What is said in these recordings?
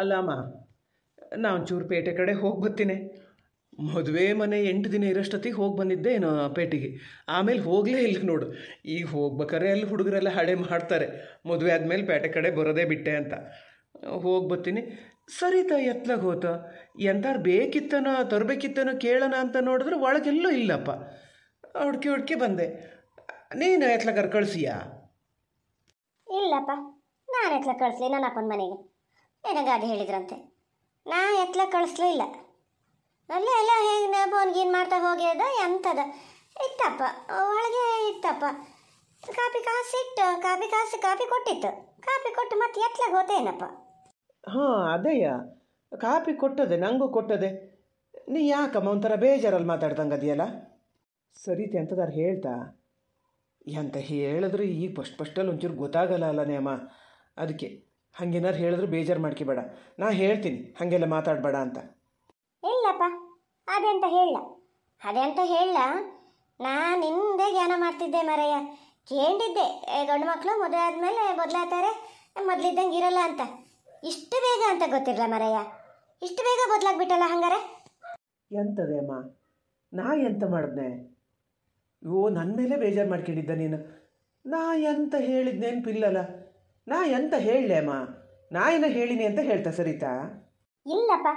ಅಲ್ಲಮ್ಮ ನಾನು ಚೂರು ಪೇಟೆ ಕಡೆ ಹೋಗಿ ಬರ್ತೀನಿ ಮದುವೆ ಮನೆ ಎಂಟು ದಿನ ಇರೋಷ್ಟೊತ್ತಿಗೆ ಹೋಗಿ ಬಂದಿದ್ದೆ ಏನು ಪೇಟೆಗೆ ಆಮೇಲೆ ಹೋಗಲೇ ಇಲ್ಲ ನೋಡು ಈಗ ಹೋಗ್ಬೇಕಾದ್ರೆ ಅಲ್ಲಿ ಹುಡುಗರೆಲ್ಲ ಹಳೆ ಮಾಡ್ತಾರೆ ಮದುವೆ ಆದಮೇಲೆ ಪೇಟೆ ಕಡೆ ಬರೋದೇ ಬಿಟ್ಟೆ ಅಂತ ಹೋಗಿ ಬರ್ತೀನಿ ತ ಎತ್ಲಾಗ ಹೋತ ಎಂತಾರು ಬೇಕಿತ್ತನೋ ತರಬೇಕಿತ್ತನೋ ಕೇಳೋಣ ಅಂತ ನೋಡಿದ್ರೆ ಒಳಗೆಲ್ಲೂ ಇಲ್ಲಪ್ಪ ಹುಡ್ಕಿ ಹುಡ್ಕಿ ಬಂದೆ ನೀನು ಎತ್ಲಾಗಾರ ಕಳಿಸಿಯಾ ಇಲ್ಲಪ್ಪ ನಾನು ಎತ್ಲಾಗ ಕಳಿಸ್ಲಿ ನನ್ನ ಅಪ್ಪನ ಮನೆಗೆ ಏನ ಗಾಡಿ ಹೇಳಿದ್ರಂತೆ ನಾ ಎತ್ಲ ಕಳಿಸ್ಲೂ ಇಲ್ಲ ಅಲ್ಲೇ ಎಲ್ಲ ಹೇಗೆ ಏನು ಮಾಡ್ತಾ ಹೋಗ್ಯದ ಎಂಥದ ಇತ್ತಪ್ಪ ಒಳಗೆ ಇತ್ತಪ್ಪ ಕಾಪಿ ಕಾಸು ಇಟ್ಟು ಕಾಪಿ ಕಾಸು ಕಾಪಿ ಕೊಟ್ಟಿತ್ತು ಕಾಪಿ ಕೊಟ್ಟು ಮತ್ತೆ ಎತ್ಲಾಗ ಹೋತೇನಪ್ಪ ಹಾಂ ಅದಯ್ಯ ಕಾಪಿ ಕೊಟ್ಟದೆ ನಂಗೂ ಕೊಟ್ಟದೆ ನೀ ಯಾಕಮ್ಮ ಒಂಥರ ಬೇಜಾರಲ್ಲಿ ಮಾತಾಡ್ದಂಗೆ ಅದೆಯಲ್ಲ ಸರಿತೆ ಅಂತದಾರು ಹೇಳ್ತಾ ಎಂತ ಹೇಳಿದ್ರೆ ಈಗ ಫಸ್ಟ್ ಫಸ್ಟಲ್ಲಿ ಒಂಚೂರು ಗೊತ್ತಾಗಲ್ಲ ಅಲ್ಲ ನೇಮ ಅದಕ್ಕೆ ಹಂಗೇನಾರು ಹೇಳಿದ್ರು ಬೇಜಾರು ಮಾಡ್ಕೋಬೇಡ ನಾ ಹೇಳ್ತೀನಿ ಹಾಗೆಲ್ಲ ಮಾತಾಡಬೇಡ ಅಂತ ಇಲ್ಲಪ್ಪ ಹೇಳಲ್ಲ ಹೇಳ ಅದೆಂತ ಹೇಳ ನಾನು ಹಿಂದೆ ಧ್ಯಾನ ಮಾಡ್ತಿದ್ದೆ ಮರಯ್ಯ ಕೇಳಿದ್ದೆ ಗಂಡು ಮಕ್ಕಳು ಮದುವೆ ಆದಮೇಲೆ ಬದಲಾಗ್ತಾರೆ ಮೊದಲಿದ್ದಂಗೆ ಇರಲ್ಲ ಅಂತ ಇಷ್ಟು ಬೇಗ ಅಂತ ಗೊತ್ತಿರಲ್ಲ ಮರಯ್ಯ ಇಷ್ಟು ಬೇಗ ಬದಲಾಗ್ಬಿಟ್ಟಲ್ಲ ಹಂಗಾರೆ ಎಂತದೇ ಅಮ್ಮ ನಾ ಎಂತ ಮಾಡಿದ್ನೆ ಓ ನನ್ನ ಮೇಲೆ ಬೇಜಾರು ಮಾಡ್ಕೊಂಡಿದ್ದ ನೀನು ನಾ ಎಂತ ಪಿಲ್ಲಲ್ಲ ನಾ ಎಂತ ಹೇಳಲೇಮ್ಮ ನಾ ಏನೋ ಹೇಳಿನಿ ಅಂತ ಹೇಳ್ತಾ ಸರಿತಾ ಇಲ್ಲಪ್ಪ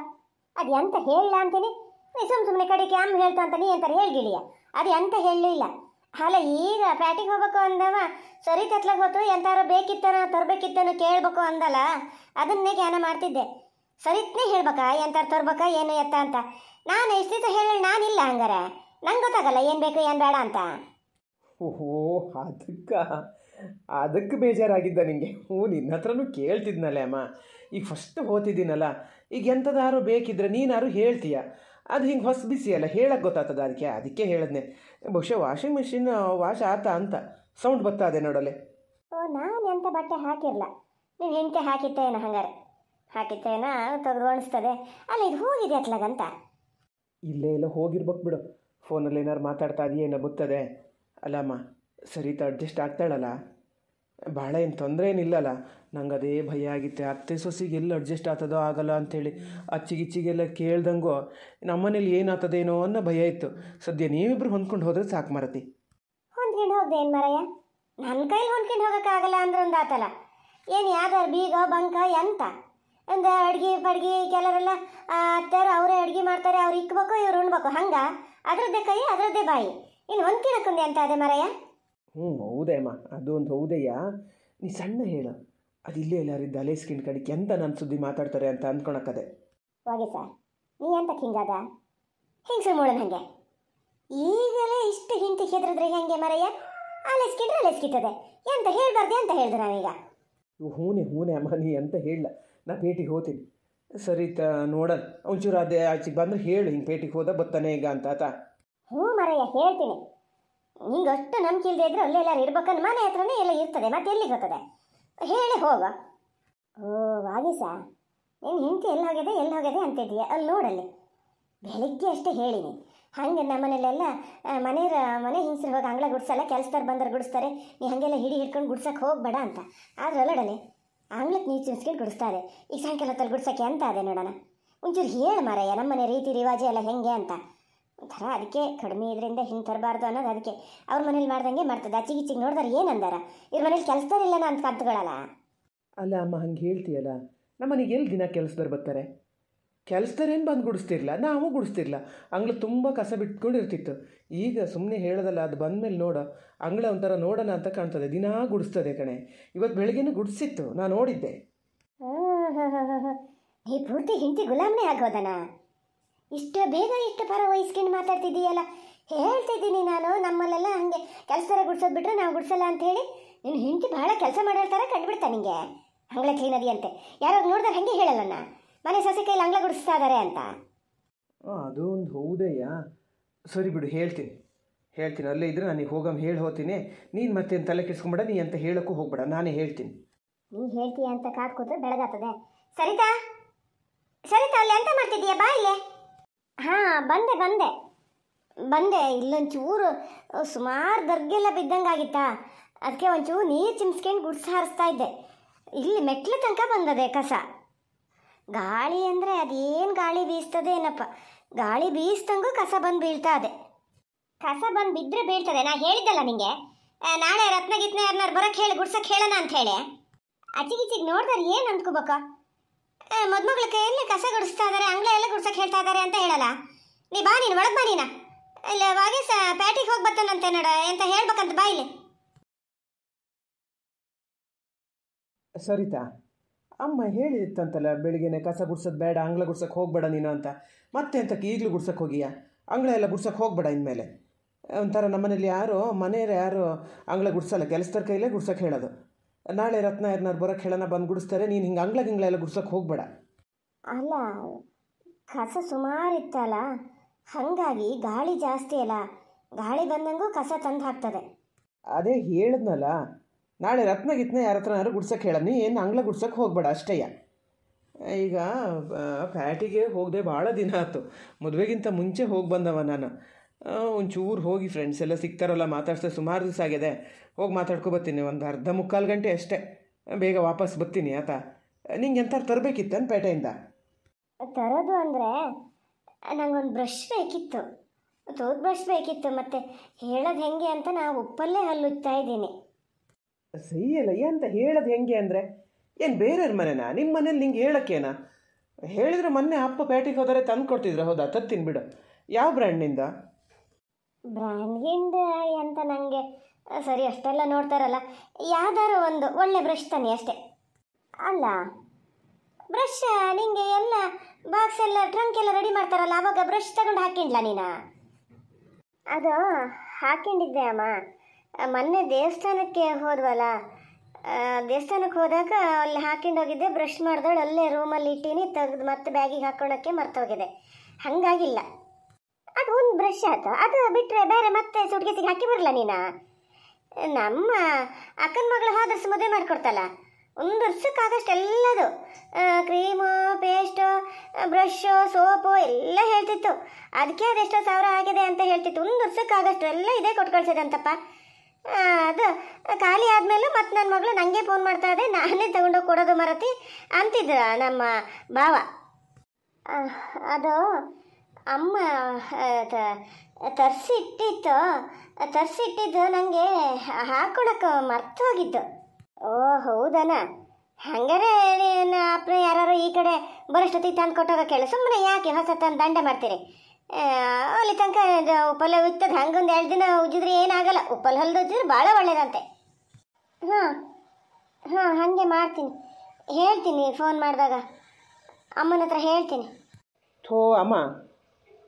ಅದು ಎಂತ ಹೇಳಲ್ಲ ಅಂತೀನಿ ನೀ ಸುಮ್ ಸುಮ್ಮನೆ ಕಡೆಗೆ ಅಮ್ಮ ಹೇಳ್ತಾ ಅಂತ ನೀ ಅಂತಾರೆ ಹೇಳ್ಗಿಳಿಯ ಅದು ಎಂತ ಹೇಳಲಿಲ್ಲ ಹಾಲ ಈಗ ಪ್ಯಾಟಿಗೆ ಹೋಗ್ಬೇಕು ಅಂದವ ಸರಿ ಕತ್ಲಾಗ ಹೋತು ಎಂತಾರು ಬೇಕಿತ್ತನೋ ತರಬೇಕಿತ್ತನೋ ಕೇಳಬೇಕು ಅಂದಲ್ಲ ಅದನ್ನೇ ಜ್ಞಾನ ಮಾಡ್ತಿದ್ದೆ ಸರಿತ್ನೇ ಹೇಳ್ಬೇಕಾ ಎಂತಾರು ತರ್ಬೇಕಾ ಏನು ಎತ್ತ ಅಂತ ನಾನು ಎಷ್ಟು ದಿವಸ ಹೇಳಿ ನಾನಿಲ್ಲ ಹಂಗಾರೆ ನಂಗೆ ಗೊತ್ತಾಗಲ್ಲ ಏನು ಬೇಕು ಏನು ಬೇಡ ಅಂತ ಓಹೋ ಅದಕ್ಕ ಅದಕ್ಕೆ ಬೇಜಾರಾಗಿದ್ದ ನಿನಗೆ ಹ್ಞೂ ನಿನ್ನ ಹತ್ರನೂ ಅಮ್ಮ ಈಗ ಫಸ್ಟ್ ಓದ್ತಿದ್ದೀನಲ್ಲ ಈಗ ಎಂಥದಾರು ಬೇಕಿದ್ರೆ ನೀನಾರು ಹೇಳ್ತೀಯ ಅದು ಹಿಂಗೆ ಹೊಸ ಬಿಸಿ ಅಲ್ಲ ಹೇಳಕ್ಕೆ ಗೊತ್ತಾಗ್ತದ ಅದಕ್ಕೆ ಅದಕ್ಕೆ ಹೇಳಿದ್ನೆ ಬಹುಶಃ ವಾಷಿಂಗ್ ಮೆಷಿನ್ ವಾಶ್ ಆತ ಅಂತ ಸೌಂಡ್ ಬರ್ತಾ ಅದೇ ನೋಡಲೆ ನಾನು ಎಂಥ ಬಟ್ಟೆ ಹಾಕಿರಲ್ಲ ನೀವು ಹೆಂಕೆ ಹಾಕಿತ್ತೇನ ಹಂಗಾರೆ ಹಾಕಿತ್ತೇನ ತೆಗೆದು ಅಲ್ಲ ಇದು ಹೋಗಿದೆ ಅತ್ಲಾಗಂತ ಇಲ್ಲೇ ಇಲ್ಲ ಹೋಗಿರ್ಬೇಕು ಬಿಡು ಫೋನಲ್ಲಿ ಏನಾರು ಮಾತಾಡ್ತಾ ಇದೆಯೇನೋ ಗೊತ್ತದೆ ಅಲ್ಲಮ್ಮ ತ ಅಡ್ಜಸ್ಟ್ ಆಗ್ತಾಳಲ್ಲ ಭಾಳ ಏನು ತೊಂದರೆ ಏನಿಲ್ಲಲ್ಲ ನಂಗೆ ಅದೇ ಭಯ ಆಗಿತ್ತು ಅತ್ತೆ ಸೊಸಿಗೆ ಎಲ್ಲಿ ಅಡ್ಜಸ್ಟ್ ಆಗ್ತದೋ ಆಗಲ್ಲ ಅಂಥೇಳಿ ಅಚ್ಚಿಗಿಚ್ಚಿಗೆಲ್ಲ ಕೇಳ್ದಂಗೂ ನಮ್ಮನೇಲಿ ಏನಾಗ್ತದೇನೋ ಅನ್ನೋ ಭಯ ಇತ್ತು ಸದ್ಯ ನೀವಿಬ್ಬರು ಹೊಂದ್ಕೊಂಡು ಹೋದ್ರೆ ಸಾಕು ಮರತಿ ಹೊಂದ್ಕೊಂಡು ಹೋಗ್ದೆ ಏನು ಮರಯ್ಯ ನನ್ನ ಕೈಲಿ ಹೊಂದ್ಕೊಂಡು ಹೋಗೋಕ್ಕಾಗಲ್ಲ ಅಂದ್ರೆ ಒಂದು ಏನು ಯಾವ್ದಾರು ಬೀಗ ಬಂಕ ಎಂತ ಒಂದು ಅಡುಗೆ ಪಡ್ಗೆ ಕೆಲವರೆಲ್ಲ ಅತ್ತಾರ ಅವರೇ ಅಡುಗೆ ಮಾಡ್ತಾರೆ ಅವ್ರು ಇಕ್ಬೇಕು ಇವ್ರು ಉಣ್ಬೇಕು ಹಂಗೆ ಅದರದ್ದೇ ಕೈ ಅದರದ್ದೇ ಬಾಯಿ ಇನ್ನು ಹೊಂದ್ಕಿಣಕ್ಕೊಂದೆ ಅಂತ ಅದೇ ಮರಯ್ಯ ಹ್ಞೂ ಹೌದೇಮ್ಮ ಅದು ಒಂದು ಹೌದಯ್ಯ ನೀ ಸಣ್ಣ ಹೇಳು ಅದು ಇಲ್ಲೇ ಎಲ್ಲರಿದ್ದ ಅಲೆ ಸ್ಕಿನ್ ಕಡಿಕೆ ಎಂತ ನನ್ನ ಸುದ್ದಿ ಮಾತಾಡ್ತಾರೆ ಅಂತ ಅಂದ್ಕೊಳಕ್ಕದೆ ಹೋಗಿ ಸರ್ ನೀ ಅಂತ ಹಿಂಗಾದ ಹಿಂಗ್ಸು ಮೂಳನ್ ಹಂಗೆ ಈಗಲೇ ಇಷ್ಟು ಹಿಂತಿ ಹೆದ್ರದ್ರೆ ಹೆಂಗೆ ಮರಯ್ಯ ಅಲೆಸ್ಕಿಟ್ರೆ ಅಲೆಸ್ಕಿತ್ತದೆ ಎಂತ ಹೇಳ್ಬಾರ್ದೆ ಅಂತ ಹೇಳಿದೆ ನಾವೀಗ ಹೂನೆ ಹೂನೆ ಅಮ್ಮ ನೀ ಅಂತ ಹೇಳಲ್ಲ ನಾ ಪೇಟಿಗೆ ಹೋಗ್ತೀನಿ ಸರಿ ತ ನೋಡನ್ ಒಂಚೂರು ಅದೇ ಆಚೆಗೆ ಬಂದ್ರೆ ಹೇಳು ಹಿಂಗೆ ಪೇಟಿಗೆ ಹೋದ ಬತ್ತಾನೆ ಈಗ ಅಂತ ಆತ ಹ್ಞೂ ಮರಯ್ಯ ಹೇಳ್ತೀನಿ ನಿಂಗೆ ಅಷ್ಟು ನಂಬಿಕೆ ಇಲ್ಲದೆ ಇದ್ರೆ ಅಲ್ಲೇ ಎಲ್ಲರೂ ಮನೆ ಹತ್ರನೇ ಎಲ್ಲ ಇರ್ತದೆ ಮತ್ತೆ ಎಲ್ಲಿಗೆ ಹೋಗ್ತದೆ ಹೇಳಿ ಹೋಗ ಓ ಸಾ ನೀನು ಹೆಂಡತಿ ಎಲ್ಲಿ ಹೋಗಿದೆ ಎಲ್ಲಿ ಹೋಗಿದೆ ಅಂತಿದ್ದೀಯ ಅಲ್ಲಿ ನೋಡಲ್ಲಿ ಬೆಳಿಗ್ಗೆ ಅಷ್ಟೇ ಹೇಳಿನಿ ಹಂಗೆ ನಮ್ಮನೇಲೆಲ್ಲ ಮನೆಯ ಮನೆ ಹಿಂಸರು ಹೋಗಿ ಅಂಗಳ ಗುಡಿಸಲ್ಲ ಕೆಲಸದವ್ರು ಬಂದರು ಗುಡಿಸ್ತಾರೆ ನೀ ಹಾಗೆಲ್ಲ ಹಿಡಿ ಹಿಡ್ಕೊಂಡು ಗುಡ್ಸಕ್ಕೆ ಹೋಗಬೇಡ ಅಂತ ಆದ್ರೆ ಅಲ್ಲಡಲೆ ಆಂಗ್ಲಕ್ಕೆ ನೀರು ಚಿನ್ಸ್ಕೊಂಡು ಗುಡಿಸ್ತಾರೆ ಈ ಸಾಯಂಕಾಲ ಹೊತ್ತಲ್ಲಿ ಗುಡ್ಸೋಕೆ ಅಂತ ಅದೇ ನೋಡೋಣ ಒಂಚೂರು ಹೇಳು ಮಾರಯ್ಯ ನಮ್ಮನೆ ರೀತಿ ರಿವಾಜೆ ಎಲ್ಲ ಹೆಂಗೆ ಅಂತ ಒಂಥರ ಅದಕ್ಕೆ ಕಡಿಮೆ ಇದರಿಂದ ಹಿಂಗೆ ತರಬಾರ್ದು ಅನ್ನೋದು ಅದಕ್ಕೆ ಅವ್ರ ಮನೇಲಿ ಮಾಡ್ದಂಗೆ ಮಾಡ್ತದೆ ಅಚ್ಚಿಗೆ ಇಚ್ಚಿಗೆ ನೋಡಿದ್ರೆ ಏನು ಅಂದಾರ ಇವ್ರ ಮನೇಲಿ ಕೆಲಸದಾರಿಲ್ಲ ಅಂತ ಕತ್ಕೊಳ್ಳಲ್ಲ ಅಲ್ಲ ಅಮ್ಮ ಹಂಗೆ ಹೇಳ್ತೀಯಲ್ಲ ನಮ್ಮನೆಗೆ ಎಲ್ಲಿ ದಿನ ಕೆಲಸದವ್ರು ಬರ್ತಾರೆ ಕೆಲಸದವ್ರೇನು ಬಂದು ಗುಡಿಸ್ತಿರ್ಲ ನಾವು ಗುಡಿಸ್ತಿರ್ಲ ಅಂಗ್ಳು ತುಂಬ ಕಸ ಬಿಟ್ಕೊಂಡಿರ್ತಿತ್ತು ಈಗ ಸುಮ್ಮನೆ ಹೇಳೋದಲ್ಲ ಅದು ಬಂದಮೇಲೆ ನೋಡೋ ಅಂಗ್ಳ ಒಂಥರ ನೋಡೋಣ ಅಂತ ಕಾಣ್ತದೆ ದಿನಾ ಗುಡಿಸ್ತದೆ ಕಣೆ ಇವತ್ತು ಬೆಳಗ್ಗೆನೂ ಗುಡಿಸಿತ್ತು ನಾನು ನೋಡಿದ್ದೆ ಈ ಪೂರ್ತಿ ಹಿಂತಿ ಗುಲಾಮನೇ ಆಗೋದನಾ ಇಷ್ಟು ಬೇಗ ಇಷ್ಟು ಪರ ವಹಿಸ್ಕೊಂಡು ಮಾತಾಡ್ತಿದ್ದೀಯಲ್ಲ ಹೇಳ್ತಿದ್ದೀನಿ ನಾನು ನಮ್ಮಲ್ಲೆಲ್ಲ ಹಂಗೆ ಕೆಲಸದಾರ ಗುಡ್ಸೋದು ಬಿಟ್ಟರೆ ನಾವು ಗುಡ್ಸಲ್ಲ ಅಂತ ಹೇಳಿ ನೀನು ಹೆಂಡತಿ ಭಾಳ ಕೆಲಸ ಮಾಡೋ ಥರ ಕಂಡುಬಿಡ್ತಾ ನಿಂಗೆ ಅಂಗಳ ಕ್ಲೀನರಿ ಅಂತೆ ಯಾರೋ ನೋಡಿದಾಗ ಹಂಗೆ ಹೇಳಲ್ಲ ಮನೆ ಸಸಿ ಕೈಲಿ ಅಂಗಳ ಗುಡಿಸ್ತಾ ಇದ್ದಾರೆ ಅಂತ ಅದು ಒಂದು ಹೌದಯ್ಯ ಸರಿ ಬಿಡು ಹೇಳ್ತೀನಿ ಹೇಳ್ತೀನಿ ಅಲ್ಲೇ ಇದ್ರೆ ನಾನು ಹೋಗಮ್ ಹೇಳಿ ಹೋಗ್ತೀನಿ ನೀನು ಮತ್ತೇನು ತಲೆ ಕೆಡಿಸ್ಕೊಂಬಿಡ ನೀ ಅಂತ ಹೇಳೋಕ್ಕೂ ಹೋಗ್ಬೇಡ ನಾನೇ ಹೇಳ್ತೀನಿ ನೀ ಹೇಳ್ತೀಯ ಅಂತ ಕಾದು ಕೂತ್ರೆ ಬೆಳಗಾಗ್ತದೆ ಸರಿತಾ ಸರಿತಾ ಅಲ್ಲಿ ಅಂತ ಮಾಡ್ತಿದ್ದೀಯ ಬಾ ಇಲ್ಲೇ ಹಾಂ ಬಂದೆ ಬಂದೆ ಬಂದೆ ಇಲ್ಲೊಂಚೂರು ಸುಮಾರು ದರ್ಗೆಲ್ಲ ಬಿದ್ದಂಗಾಗಿತ್ತಾ ಅದಕ್ಕೆ ಒಂಚೂರು ನೀರು ಚಿಮ್ಸ್ಕೊಂಡು ಗುಡ್ಸ್ ಹಾರಿಸ್ತಾ ಇದ್ದೆ ಇಲ್ಲಿ ಮೆಟ್ಲು ತನಕ ಬಂದದೆ ಕಸ ಗಾಳಿ ಅಂದರೆ ಅದೇನು ಗಾಳಿ ಬೀಸ್ತದೆ ಏನಪ್ಪ ಗಾಳಿ ಬೀಸ್ದಂಗೂ ಕಸ ಬಂದು ಬೀಳ್ತಾ ಇದೆ ಕಸ ಬಂದು ಬಿದ್ದರೆ ಬೀಳ್ತದೆ ನಾ ಹೇಳಿದ್ದಲ್ಲ ನಿಮಗೆ ನಾಳೆ ರತ್ನಗಿತ್ನ ಯಾರನ್ನಾರು ಬರೋಕ್ಕೆ ಹೇಳಿ ಗುಡ್ಸಕ್ಕೆ ಹೇಳೋಣ ಅಂತ ಹೇಳಿ ಅಚಿಗಿಚಿಗೆ ನೋಡಿದ್ರೆ ಏನು ಅಂದ್ಕೋಬೇಕಾ ಮದ್ಮಗಳ ಕೈಯಲ್ಲಿ ಕಸ ಗುಡಿಸ್ತಾ ಇದ್ದಾರೆ ಅಂಗಳ ಎಲ್ಲ ಗುಡ್ಸಕ್ಕೆ ಹೇಳ್ತಾ ಇದ್ದಾರೆ ಅಂತ ಹೇಳಲ್ಲ ನೀ ಬಾ ನೀನು ಒಳಗೆ ಬಾ ನೀನ ಇಲ್ಲ ವಾಗೇಶ ಪ್ಯಾಟಿಗೆ ಹೋಗಿ ಬರ್ತಾನಂತೆ ನೋಡ ಎಂತ ಹೇಳ್ಬೇಕಂತ ಬಾ ಇಲ್ಲಿ ಸರಿತಾ ಅಮ್ಮ ಹೇಳಿತ್ತಂತಲ್ಲ ಬೆಳಿಗ್ಗೆನೆ ಕಸ ಗುಡ್ಸೋದು ಬೇಡ ಅಂಗ್ಳ ಗುಡ್ಸಕ್ಕೆ ಹೋಗ್ಬೇಡ ನೀನು ಅಂತ ಮತ್ತೆ ಅಂತಕ್ಕೆ ಈಗಲೂ ಗುಡ್ಸಕ್ಕೆ ಹೋಗಿಯಾ ಅಂಗ್ಳ ಎಲ್ಲ ಗುಡ್ಸಕ್ಕೆ ಹೋಗಬೇಡ ಇನ್ಮೇಲೆ ಒಂಥರ ನಮ್ಮನೇಲಿ ಯಾರು ಮನೆಯವ್ರು ಯಾರು ಅಂಗ್ಳ ಗುಡ್ಸಲ್ಲ ಕೆಲಸದ ಕೈಲೇ ಗುಡ್ಸಕ್ಕೆ ಹೇಳೋದು ನಾಳೆ ರತ್ನ ಯಾರನ್ನಾರು ಬರೋಕ್ಕೆ ಹೇಳೋಣ ಬಂದು ಗುಡಿಸ್ತಾರೆ ನೀನು ಹಿಂಗೆ ಅಂಗ್ಲ ಗಿಂಗ್ಲ ಎಲ್ಲ ಗುಡ್ಸೋಕೆ ಹೋಗ್ಬೇಡ ಅಲ್ಲ ಕಸ ಸುಮಾರು ಇತ್ತಲ್ಲ ಹಾಗಾಗಿ ಗಾಳಿ ಜಾಸ್ತಿ ಅಲ್ಲ ಗಾಳಿ ಬಂದಂಗೂ ಕಸ ತಂದು ಹಾಕ್ತದೆ ಅದೇ ಹೇಳಿದ್ನಲ್ಲ ನಾಳೆ ರತ್ನ ಗಿತ್ನ ಯಾರ ಹತ್ರನಾದ್ರು ಗುಡ್ಸೋಕೆ ಹೇಳ ನೀ ಏನು ಅಂಗ್ಲ ಗುಡ್ಸೋಕೆ ಹೋಗಬೇಡ ಅಷ್ಟೇಯ ಈಗ ಪ್ಯಾಟಿಗೆ ಹೋಗದೆ ಭಾಳ ದಿನ ಆಯ್ತು ಮದುವೆಗಿಂತ ಮುಂಚೆ ಹೋಗಿ ಬಂದವ ನಾನು ಒಂಚೂರು ಹೋಗಿ ಫ್ರೆಂಡ್ಸ್ ಎಲ್ಲ ಸಿಗ್ತಾರಲ್ಲ ಮಾತಾಡ್ತಾ ಸುಮಾರು ದಿವಸ ಆಗಿದೆ ಹೋಗಿ ಮಾತಾಡ್ಕೊಬತ್ತೀನಿ ಒಂದು ಅರ್ಧ ಮುಕ್ಕಾಲು ಗಂಟೆ ಅಷ್ಟೇ ಬೇಗ ವಾಪಸ್ ಬರ್ತೀನಿ ಆತ ನಿಂಗೆ ತರಬೇಕಿತ್ತು ಅಂತ ಪೇಟೆಯಿಂದ ತರೋದು ಅಂದರೆ ನನಗೊಂದು ಬ್ರಷ್ ಬೇಕಿತ್ತು ಟೂತ್ ಬ್ರಷ್ ಬೇಕಿತ್ತು ಮತ್ತು ಹೇಳೋದು ಹೆಂಗೆ ಅಂತ ನಾವು ಉಪ್ಪಲ್ಲೇ ಹಲ್ಲುತ್ತಾ ಇದ್ದೀನಿ ಅಲ್ಲ ಏನಂತ ಹೇಳೋದು ಹೆಂಗೆ ಅಂದರೆ ಏನು ಬೇರೆಯವ್ರ ಮನೆನಾ ನಿಮ್ಮ ಮನೇಲಿ ನಿಂಗೆ ಹೇಳೋಕ್ಕೇನಾ ಹೇಳಿದ್ರೆ ಮೊನ್ನೆ ಅಪ್ಪ ಪೇಟೆಗೆ ಹೋದರೆ ತಂದು ಕೊಡ್ತಿದ್ರು ಹೌದಾ ತತ್ತಿನ ಬಿಡು ಯಾವ ಬ್ರ್ಯಾಂಡ್ನಿಂದ ಬ್ರ್ಯಾಂಡಿಂದ ಅಂತ ನನಗೆ ಸರಿ ಅಷ್ಟೆಲ್ಲ ನೋಡ್ತಾರಲ್ಲ ಯಾವ್ದಾರು ಒಂದು ಒಳ್ಳೆ ಬ್ರಷ್ ತನಿ ಅಷ್ಟೆ ಅಲ್ಲ ಬ್ರಷ್ ನಿಂಗೆ ಎಲ್ಲ ಬಾಕ್ಸ್ ಎಲ್ಲ ಟ್ರಂಕ್ ಎಲ್ಲ ರೆಡಿ ಮಾಡ್ತಾರಲ್ಲ ಅವಾಗ ಬ್ರಷ್ ತಗೊಂಡು ಹಾಕಿಂಡ್ಲ ನೀನು ಅದು ಹಾಕೊಂಡಿದ್ದೆ ಅಮ್ಮ ಮೊನ್ನೆ ದೇವಸ್ಥಾನಕ್ಕೆ ಹೋದ್ವಲ್ಲ ದೇವಸ್ಥಾನಕ್ಕೆ ಹೋದಾಗ ಅಲ್ಲಿ ಹಾಕೊಂಡೋಗಿದ್ದೆ ಬ್ರಷ್ ಮಾಡ್ದೋಳು ಅಲ್ಲೇ ರೂಮಲ್ಲಿ ಇಟ್ಟೀನಿ ತೆಗೆದು ಮತ್ತೆ ಬ್ಯಾಗಿಗೆ ಹಾಕೊಳ್ಳೋಕ್ಕೆ ಮರ್ತೋಗಿದೆ ಹಂಗಾಗಿಲ್ಲ ಅದು ಒಂದು ಬ್ರಷ್ ಆಯ್ತು ಅದು ಬಿಟ್ಟರೆ ಬೇರೆ ಮತ್ತೆ ಸುಟ್ಕೇಸಿಗೆ ಹಾಕಿ ಬರಲ್ಲ ನೀನು ನಮ್ಮ ಅಕ್ಕನ ಮಗಳು ಹಾದರ್ಸ್ ಮದುವೆ ಮಾಡಿಕೊಡ್ತಲ್ಲ ಒಂದು ವರ್ಷಕ್ಕಾಗಷ್ಟು ಎಲ್ಲದು ಕ್ರೀಮು ಪೇಸ್ಟು ಬ್ರಷು ಸೋಪು ಎಲ್ಲ ಹೇಳ್ತಿತ್ತು ಅದಕ್ಕೆ ಅದೆಷ್ಟೋ ಸಾವಿರ ಆಗಿದೆ ಅಂತ ಹೇಳ್ತಿತ್ತು ಒಂದು ವರ್ಷಕ್ಕಾಗಷ್ಟು ಎಲ್ಲ ಇದೇ ಕೊಟ್ಟು ಅದು ಖಾಲಿ ಆದಮೇಲೆ ಮತ್ತು ನನ್ನ ಮಗಳು ನನಗೆ ಫೋನ್ ಮಾಡ್ತಾ ಇದೆ ನಾನೇ ತಗೊಂಡೋಗಿ ಕೊಡೋದು ಮರತಿ ಅಂತಿದ್ದ ನಮ್ಮ ಭಾವ ಅದು ಅಮ್ಮ ತರಿಸಿಟ್ಟಿತ್ತು ತರಿಸಿಟ್ಟಿದ್ದು ನನಗೆ ಹಾಕೊಳಕ್ಕೆ ಮರ್ತೋಗಿದ್ದು ಓ ಹೌದನ ಹಂಗಾರೆ ಅಪ್ಪ ಯಾರು ಈ ಕಡೆ ಬರೋಷ್ಟೊತ್ತಿ ತಂದು ಕೊಟ್ಟೋಗ ಕೇಳು ಸುಮ್ಮನೆ ಯಾಕೆ ಹೊಸ ತಂದು ದಂಡೆ ಮಾಡ್ತೀರಿ ಅಲ್ಲಿ ತನಕ ಉಪ್ಪಲ್ಲ ಉತ್ತದ ಹಂಗೊಂದು ಎರಡು ದಿನ ಉಜ್ಜಿದ್ರೆ ಏನಾಗಲ್ಲ ಉಪ್ಪಲ್ಲಿ ಹೊಲ್ದು ಉಜ್ಜಿದ್ರೆ ಭಾಳ ಒಳ್ಳೇದಂತೆ ಹಾಂ ಹಾಂ ಹಾಗೆ ಮಾಡ್ತೀನಿ ಹೇಳ್ತೀನಿ ಫೋನ್ ಮಾಡಿದಾಗ ಅಮ್ಮನ ಹತ್ರ ಹೇಳ್ತೀನಿ ಥೋ ಅಮ್ಮ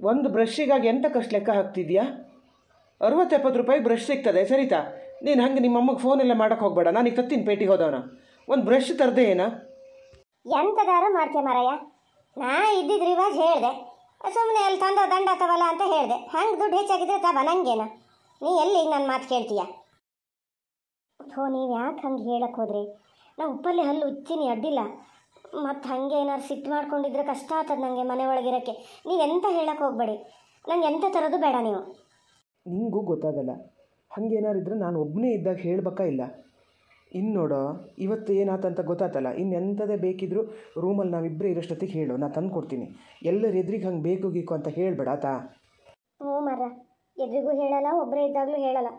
ಒಂದು ಎಂತ ಕಷ್ಟು ಲೆಕ್ಕ ಹಾಕ್ತಿದ್ಯಾ ಅರವತ್ತೆಪ್ಪತ್ತು ರೂಪಾಯಿ ಬ್ರಷ್ ಸಿಗ್ತದೆ ಸರಿತಾ ನೀನು ಹಂಗೆ ನಿಮ್ಮ ಅಮ್ಮಗೆ ಫೋನೆಲ್ಲ ಮಾಡೋಕ್ಕೆ ಹೋಗಬೇಡ ನಾನೀಗ ತತ್ತಿನ ಪೇಟಿಗೆ ಹೋದವನ ಒಂದು ಬ್ರಷ್ ತರದೇ ಏನ ದಾರ ಮಾಡ್ತೆ ಮಾರಯ್ಯ ನಾ ಇದ್ದಿದ್ರಿವಾಜ್ ರಿವಾಜ್ ಹೇಳಿದೆ ಸುಮ್ಮನೆ ಅಲ್ಲಿ ತಂದೋ ದಂಡ ತವಲ್ಲ ಅಂತ ಹೇಳಿದೆ ಹಂಗೆ ದುಡ್ಡು ಹೆಚ್ಚಾಗಿದ್ರೆ ತಬ ನೀ ಎಲ್ಲಿ ನನ್ನ ಮಾತು ಕೇಳ್ತೀಯ ಹೋ ನೀವು ಯಾಕೆ ಹಂಗೆ ಹೇಳಕ್ಕೆ ಹೋದ್ರಿ ನಾ ಉಪ್ಪಲ್ಲಿ ಹಲ್ಲು ಉಚ್ಚಿನಿ ಅಡ್ಡಿಲ್ಲ ಮತ್ತು ಹಾಗೆ ಏನಾರು ಸಿಟ್ಟು ಮಾಡ್ಕೊಂಡಿದ್ರೆ ಕಷ್ಟ ಆಗ್ತದೆ ನನಗೆ ಮನೆ ಒಳಗಿರೋಕ್ಕೆ ನೀವು ಎಂತ ಹೇಳಕ್ಕೆ ಹೋಗಬೇಡಿ ನಂಗೆ ಎಂತ ತರೋದು ಬೇಡ ನೀವು ನಿಮಗೂ ಗೊತ್ತಾಗಲ್ಲ ಇದ್ದರೆ ನಾನು ಒಬ್ಬನೇ ಇದ್ದಾಗ ಹೇಳ್ಬೇಕಾ ಇಲ್ಲ ಇನ್ನು ನೋಡೋ ಇವತ್ತು ಅಂತ ಗೊತ್ತಾತಲ್ಲ ಇನ್ನೆಂಥದೇ ಬೇಕಿದ್ರೂ ರೂಮಲ್ಲಿ ನಾವಿಬ್ಬರೇ ಇರೋಷ್ಟೊತ್ತಿಗೆ ಹೇಳು ನಾನು ತಂದು ಕೊಡ್ತೀನಿ ಎಲ್ಲರ ಎದುರಿಗೆ ಹಂಗೆ ಬೇಕು ಬೇಕು ಅಂತ ಹೇಳಬೇಡ ಆತಾ ಹ್ಞೂ ಮರ ಎದ್ರಿಗೂ ಹೇಳಲ್ಲ ಒಬ್ಬರೇ ಇದ್ದಾಗಲೂ ಹೇಳಲ್ಲ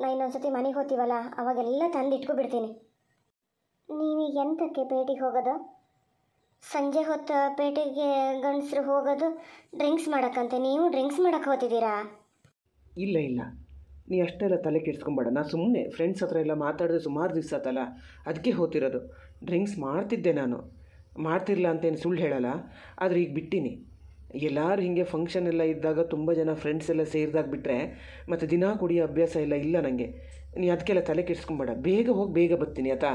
ನಾ ಇನ್ನೊಂದ್ಸತಿ ಮನೆಗೆ ಹೋಗ್ತೀವಲ್ಲ ಅವಾಗೆಲ್ಲ ತಂದು ಇಟ್ಕೊಬಿಡ್ತೀನಿ ನೀವೀಗ ಎಂತಕ್ಕೆ ಪೇಟಿಗೆ ಹೋಗೋದು ಸಂಜೆ ಹೊತ್ತು ಪೇಟೆಗೆ ಗಂಡಸರು ಹೋಗೋದು ಡ್ರಿಂಕ್ಸ್ ಮಾಡೋಕ್ಕಂತೆ ನೀವು ಡ್ರಿಂಕ್ಸ್ ಮಾಡಕ್ಕೆ ಹೋಗ್ತಿದ್ದೀರಾ ಇಲ್ಲ ಇಲ್ಲ ನೀ ಅಷ್ಟೆಲ್ಲ ತಲೆ ಕೆಡ್ಸ್ಕೊಂಬೇಡ ನಾ ಸುಮ್ಮನೆ ಫ್ರೆಂಡ್ಸ್ ಹತ್ರ ಎಲ್ಲ ಮಾತಾಡಿದ್ರೆ ಸುಮಾರು ದಿವಸ ಆತಲ್ಲ ಅದಕ್ಕೆ ಹೋಗ್ತಿರೋದು ಡ್ರಿಂಕ್ಸ್ ಮಾಡ್ತಿದ್ದೆ ನಾನು ಮಾಡ್ತಿರಲ್ಲ ಅಂತೇನು ಸುಳ್ಳು ಹೇಳಲ್ಲ ಆದರೆ ಈಗ ಬಿಟ್ಟಿನಿ ಎಲ್ಲರೂ ಹೀಗೆ ಫಂಕ್ಷನ್ ಎಲ್ಲ ಇದ್ದಾಗ ತುಂಬ ಜನ ಫ್ರೆಂಡ್ಸ್ ಎಲ್ಲ ಸೇರಿದಾಗ ಬಿಟ್ಟರೆ ಮತ್ತು ದಿನಾ ಕುಡಿಯೋ ಅಭ್ಯಾಸ ಎಲ್ಲ ಇಲ್ಲ ನನಗೆ ನೀ ಅದಕ್ಕೆಲ್ಲ ತಲೆ ಕೆಡಿಸ್ಕೊಂಬೇಡ ಬೇಗ ಹೋಗಿ ಬೇಗ ಬರ್ತೀನಿ ಆತಾ